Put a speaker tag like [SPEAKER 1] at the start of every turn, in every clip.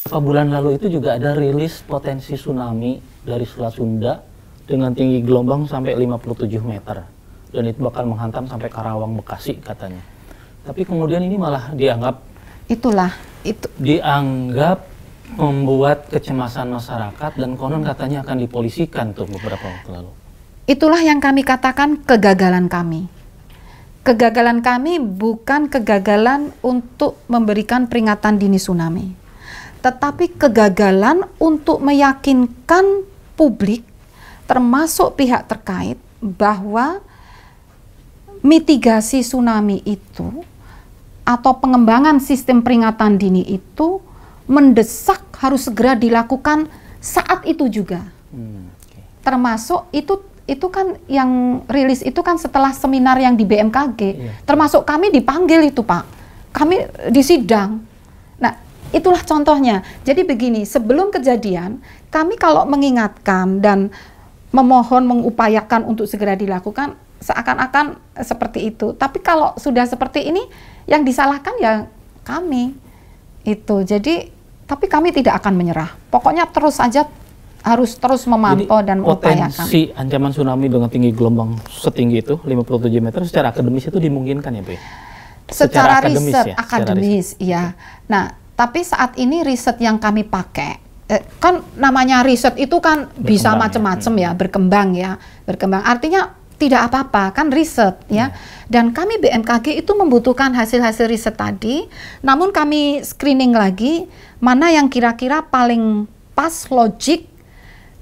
[SPEAKER 1] beberapa bulan lalu itu juga ada rilis potensi tsunami dari Selat Sunda dengan tinggi gelombang sampai 57 meter. Dan itu bakal menghantam sampai Karawang, Bekasi katanya. Tapi kemudian ini malah dianggap
[SPEAKER 2] itulah itu
[SPEAKER 1] dianggap membuat kecemasan masyarakat dan konon katanya akan dipolisikan tuh beberapa waktu lalu.
[SPEAKER 2] Itulah yang kami katakan kegagalan kami. Kegagalan kami bukan kegagalan untuk memberikan peringatan dini tsunami tetapi kegagalan untuk meyakinkan publik, termasuk pihak terkait, bahwa mitigasi tsunami itu atau pengembangan sistem peringatan dini itu mendesak harus segera dilakukan saat itu juga. Hmm, termasuk itu itu kan yang rilis itu kan setelah seminar yang di BMKG, iya. termasuk kami dipanggil itu Pak, kami disidang Itulah contohnya. Jadi begini, sebelum kejadian, kami kalau mengingatkan dan memohon mengupayakan untuk segera dilakukan seakan-akan seperti itu. Tapi kalau sudah seperti ini yang disalahkan ya kami. Itu. Jadi tapi kami tidak akan menyerah. Pokoknya terus saja harus terus memantau Jadi, dan mengupayakan. Potensi
[SPEAKER 1] ancaman tsunami dengan tinggi gelombang setinggi itu 57 meter secara akademis itu dimungkinkan ya, Bu? Ya? Secara, secara akademis riset ya, akademis,
[SPEAKER 2] ya. Iya. Nah, tapi saat ini riset yang kami pakai eh, kan namanya riset itu kan berkembang bisa macam-macam ya. Hmm. ya, berkembang ya, berkembang. Artinya tidak apa-apa kan riset ya. ya. Dan kami BMKG itu membutuhkan hasil-hasil riset tadi, namun kami screening lagi mana yang kira-kira paling pas logik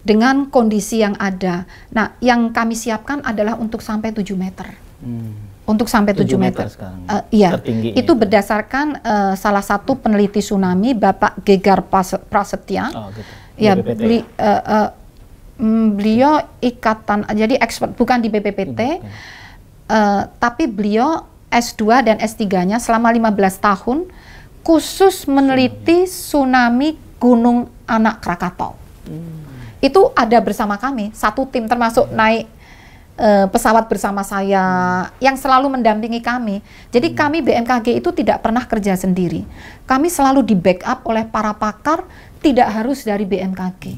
[SPEAKER 2] dengan kondisi yang ada. Nah, yang kami siapkan adalah untuk sampai 7 meter. Hmm. Untuk sampai 7, 7 meter. meter uh, iya. Itu ya. berdasarkan uh, salah satu peneliti tsunami Bapak Gegar Prasetya. Oh, gitu.
[SPEAKER 1] Ya, ya, beli, uh,
[SPEAKER 2] uh, beliau ikatan jadi expert bukan di BPPT. Uh, tapi beliau S2 dan S3-nya selama 15 tahun khusus meneliti tsunami Gunung Anak Krakatau. Hmm itu ada bersama kami satu tim termasuk hmm. naik uh, pesawat bersama saya hmm. yang selalu mendampingi kami. Jadi hmm. kami BMKG itu tidak pernah kerja sendiri. Kami selalu di backup oleh para pakar, tidak harus dari BMKG.